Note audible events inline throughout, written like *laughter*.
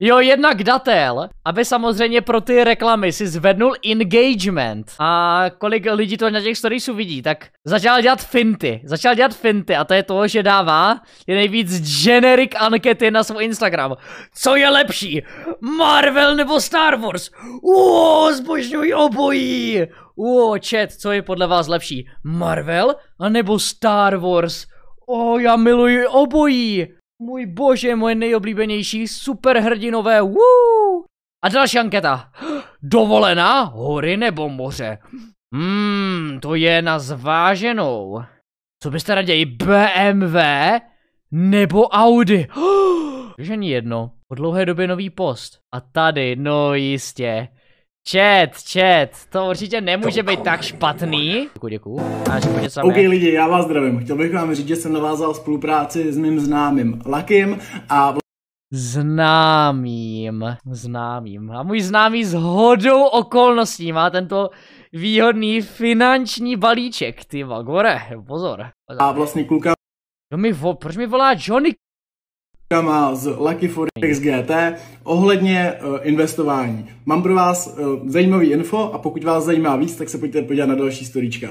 Jo, jednak datel, aby samozřejmě pro ty reklamy si zvednul engagement. A kolik lidí to na těch storiesů vidí, tak začal dělat finty. Začal dělat finty a to je to, že dává je nejvíc generic ankety na svůj Instagram. Co je lepší? Marvel nebo Star Wars? Uo, zbožňuj obojí! Uo, chat, co je podle vás lepší? Marvel? A nebo Star Wars? O, já miluji obojí! Můj bože, moje nejoblíbenější superhrdinové, Woo! A další anketa. Dovolená? Hory nebo moře? Hmm, to je na zváženou. Co byste raději, BMW nebo Audi? *gasps* Žení jedno. Po dlouhé době nový post. A tady, no jistě. Čet, čet, to určitě nemůže to být tak špatný. Děkuji, děkuji. OK lidi, já vás zdravím. Chtěl bych vám říct, že jsem navázal spolupráci s mým známým Lakim a Známým, známým. A můj známý s hodou okolností má tento výhodný finanční balíček, ty vagore, pozor. pozor. A vlastně kluka... Kdo mi vo... Proč mi volá Johnny Dáma z Lucky Forex GT ohledně uh, investování. Mám pro vás uh, zajímavý info a pokud vás zajímá víc, tak se pojďte podívat na další storíčka.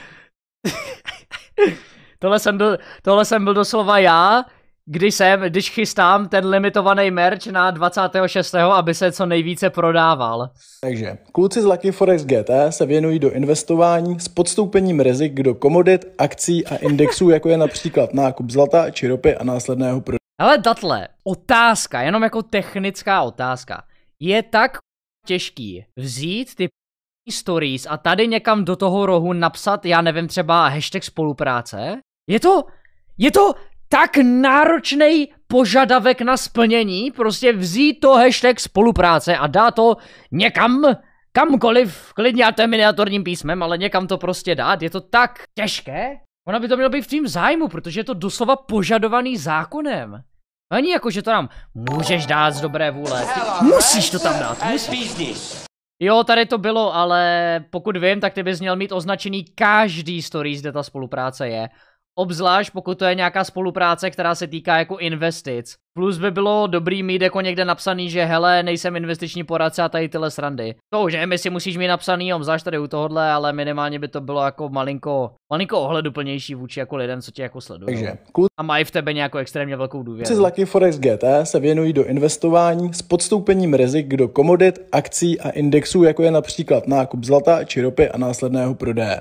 *laughs* tohle, jsem do, tohle jsem byl doslova já, když jsem, když chystám ten limitovaný merch na 26. aby se co nejvíce prodával. Takže kluci z Lucky Forex GT se věnují do investování s podstoupením rizik do komodit, akcí a indexů, jako je například nákup zlata či ropy a následného prodeje. Ale datle, otázka, jenom jako technická otázka. Je tak těžký vzít ty stories a tady někam do toho rohu napsat, já nevím, třeba hashtag spolupráce? Je to, je to tak náročný požadavek na splnění, prostě vzít to hashtag spolupráce a dá to někam, kamkoliv, klidně a to je miniaturním písmem, ale někam to prostě dát, je to tak těžké. Ona by to měla být v tím zájmu, protože je to doslova požadovaný zákonem. Ani jako, že to tam můžeš dát z dobré vůle. Musíš to tam dát, musíš. Jo, tady to bylo, ale pokud vím, tak ty bys měl mít označený každý story kde ta spolupráce je. Obzvlášť pokud to je nějaká spolupráce, která se týká jako investic. Plus by bylo dobrý mít jako někde napsaný, že hele, nejsem investiční poradce a tady tyhle srandy. To, že my si musíš mít napsaný, obzvlášť tady u tohohle, ale minimálně by to bylo jako malinko, malinko ohleduplnější vůči jako lidem, co tě jako sledují. Takže kud. A mají v tebe nějakou extrémně velkou důvěru. Z Lucky Forex GT se věnují do investování s podstoupením rizik do komodit, akcí a indexů, jako je například nákup zlata či ropy a následného prodeje.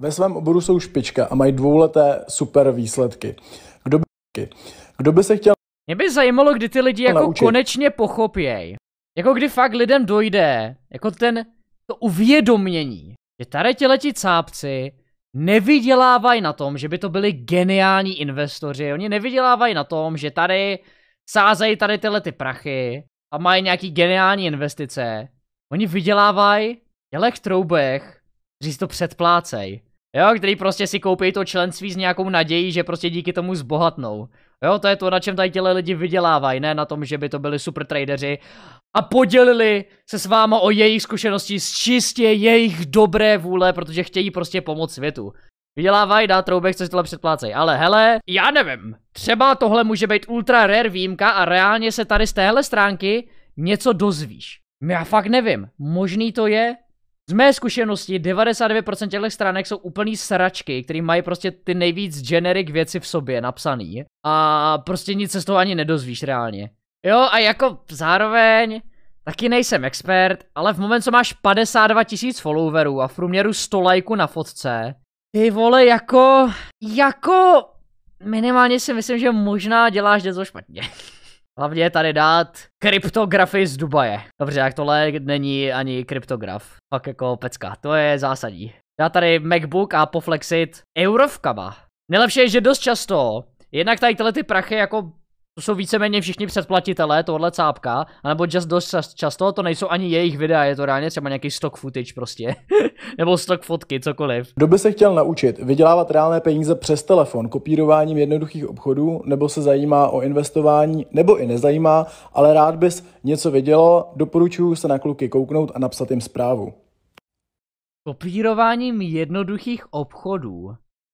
Ve svém oboru jsou špička a mají dvouleté super výsledky. Kdo by, kdo by se chtěl... Mě by zajímalo, kdy ty lidi jako naučit. konečně pochopějí. Jako kdy fakt lidem dojde, jako ten, to uvědomění, že tady těleti cápci nevydělávají na tom, že by to byli geniální investoři. Oni nevydělávají na tom, že tady sázejí tady tyhle ty prachy a mají nějaký geniální investice. Oni vydělávají, dělej troubech, kteří si to předplácej. Jo, který prostě si koupí to členství s nějakou nadějí, že prostě díky tomu zbohatnou. Jo, to je to, na čem tady těle lidi vydělávají, ne na tom, že by to byli super tradeři a podělili se s váma o jejich zkušenosti z čistě jejich dobré vůle, protože chtějí prostě pomoct světu. Vydělávají, dá troubek, co si tohle předplácej. Ale hele, já nevím. Třeba tohle může být ultra rare výjimka a reálně se tady z téhle stránky něco dozvíš. Já fakt nevím. Možný to je, z mé zkušenosti 99% těchto stránek jsou úplný sračky, které mají prostě ty nejvíc generic věci v sobě napsaný a prostě nic se z toho ani nedozvíš reálně. Jo a jako zároveň, taky nejsem expert, ale v moment, co máš 52 tisíc followerů a v průměru 100 lajků na fotce, ty vole jako, jako minimálně si myslím, že možná děláš něco špatně. *laughs* Hlavně tady dát kryptografy z Dubaje. Dobře, jak tohle není ani kryptograf. Fakt jako pecka, to je zásadní. Já tady MacBook a poflexit eurovkama. Nejlepší je, že dost často, jednak tady tyhle ty prachy jako to jsou víceméně všichni předplatitelé tohle cápka, anebo just dost často to nejsou ani jejich videa, je to reálně třeba nějaký stock footage prostě, *laughs* nebo stock fotky, cokoliv. Kdo by se chtěl naučit vydělávat reálné peníze přes telefon kopírováním jednoduchých obchodů, nebo se zajímá o investování, nebo i nezajímá, ale rád bys něco vědělo, doporučuju se na kluky kouknout a napsat jim zprávu. Kopírováním jednoduchých obchodů.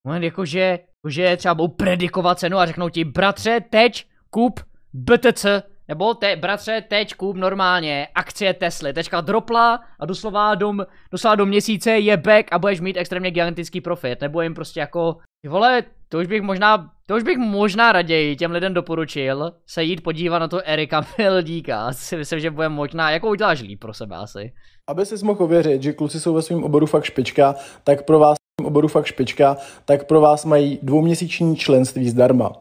Moment, no, jakože, jakože třeba budou predikovat cenu a řeknou ti, bratře, teď kup BTC, nebo te, bratře, teď kup normálně akcie Tesly. Teďka dropla a doslova do, doslova do měsíce je back a budeš mít extrémně gigantický profit. Nebo jim prostě jako, vole, to už bych možná, to už bych možná raději těm lidem doporučil se jít podívat na to Erika *laughs* Meldíka. Si myslím, že bude možná, jako uděláš líp pro sebe asi. Aby si mohl ověřit, že kluci jsou ve svém oboru fakt špička, tak pro vás oboru fakt špička, tak pro vás mají dvouměsíční členství zdarma.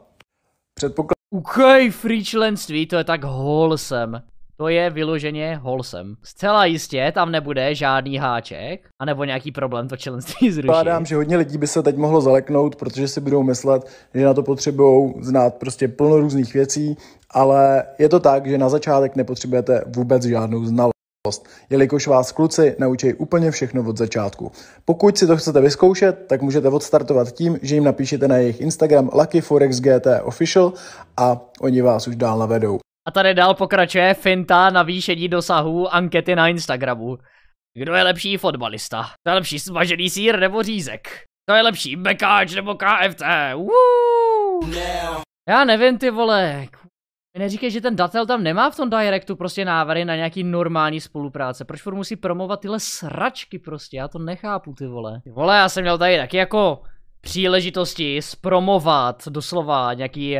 Předpoklad Ukej, free členství, to je tak holsem. To je vyloženě holsem. Zcela jistě tam nebude žádný háček, anebo nějaký problém to členství zrušit. Pádám, že hodně lidí by se teď mohlo zaleknout, protože si budou myslet, že na to potřebují znát prostě plno různých věcí, ale je to tak, že na začátek nepotřebujete vůbec žádnou znalost jelikož vás kluci naučí úplně všechno od začátku. Pokud si to chcete vyzkoušet, tak můžete odstartovat tím, že jim napíšete na jejich Instagram LuckyForexGT Official a oni vás už dál navedou. A tady dál pokračuje finta na výšení dosahu ankety na Instagramu. Kdo je lepší fotbalista? To je lepší smažený sír nebo řízek? To je lepší bekáč nebo KFT? Woo! Já nevím ty vole, Neříkej, že ten datel tam nemá v tom directu prostě návrhy na nějaký normální spolupráce. Proč furt musí promovat tyhle sračky prostě? Já to nechápu, ty vole. Ty vole, já jsem měl tady taky jako příležitosti zpromovat doslova nějaký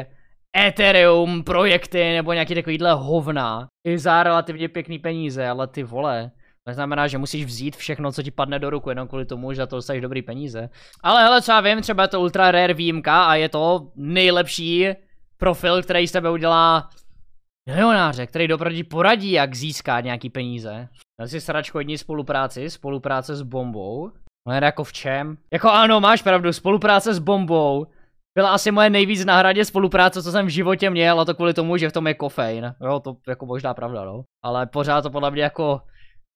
Ethereum projekty nebo nějaký takovýhle hovna. I za relativně pěkný peníze, ale ty vole. To znamená, že musíš vzít všechno, co ti padne do ruku, jenom kvůli tomu, že za to dostaneš dobrý peníze. Ale hele, co já vím, třeba je to ultra rare výjimka a je to nejlepší profil, který z tebe udělá milionáře, který doproti poradí, jak získat nějaký peníze. Já si sračku jední spolupráci, spolupráce s bombou. No jako v čem? Jako ano, máš pravdu, spolupráce s bombou byla asi moje nejvíc na hradě spolupráce, co jsem v životě měl, a to kvůli tomu, že v tom je kofein. Jo, to jako možná pravda, no. Ale pořád to podle mě jako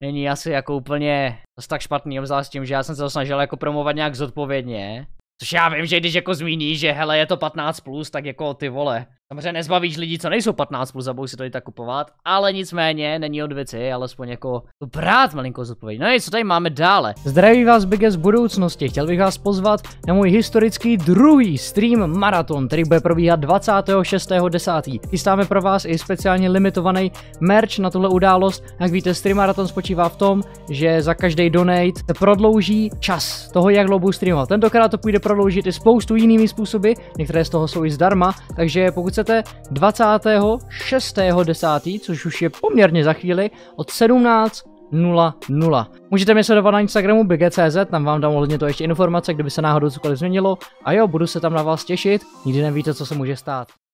není asi jako úplně tak špatný, obzvlášť tím, že já jsem se to snažil jako promovat nějak zodpovědně. Což já vím, že když jako zmíní, že hele je to 15+, plus, tak jako ty vole, Samozřejmě nezbavíš lidí, co nejsou 15 plus a budou si to i tak kupovat, ale nicméně není od věci, alespoň jako to brát malinko zodpověď. No i co tady máme dále? Zdraví vás Big z budoucnosti, chtěl bych vás pozvat na můj historický druhý stream maraton, který bude probíhat 26.10. Chystáme pro vás i speciálně limitovaný merch na tuhle událost. Jak víte, stream maraton spočívá v tom, že za každý donate se prodlouží čas toho, jak dlouho streamovat. Tentokrát to půjde prodloužit i spoustu jinými způsoby, některé z toho jsou i zdarma, takže pokud chcete, 26.10., což už je poměrně za chvíli, od 17 0,0. Můžete mě sledovat na Instagramu bg.cz, tam vám dám hodně to ještě informace, kdyby se náhodou cokoliv změnilo. A jo, budu se tam na vás těšit, nikdy nevíte, co se může stát.